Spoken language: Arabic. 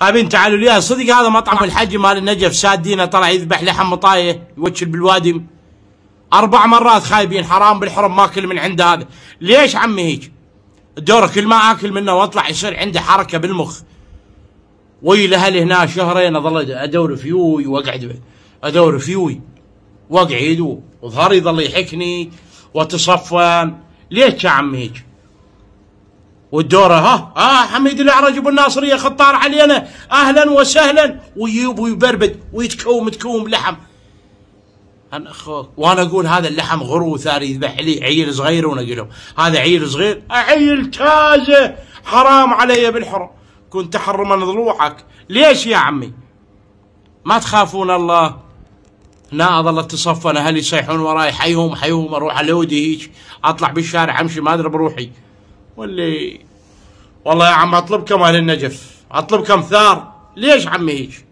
قابين تعالوا لي صدق هذا مطعم الحج مال النجف سادينا طلع يذبح لحم مطايه يوكل بالوادم اربع مرات خايبين حرام بالحرم ما اكل من عنده هذا ليش عمي هيك دور كل ما اكل منه واطلع يصير عندي حركه بالمخ وي لهل هنا شهرين اظل ادور فيوي واقعد ادور فيوي واقعد وظهري يظل يحكني واتصفن ليش يا عمي هيك والدورة ها ها آه، حميد الأعرج أبو الناصرية خطار علينا أهلا وسهلا ويجيب ويبربد ويتكوم تكوم لحم أنا أخوك وأنا أقول هذا اللحم غرو ثاني يذبح لي عيل صغير وأنا أقول لهم هذا عيل صغير عيل تازة حرام علي بالحرم كنت تحرما ضلوعك ليش يا عمي ما تخافون الله لا اظل اتصفن اهلي يصيحون وراي حيهم حيهم اروح على هيك اطلع بالشارع امشي ما ادري بروحي واللي والله يا عم اطلبكم اهل النجف اطلبكم ثار ليش عمي هيك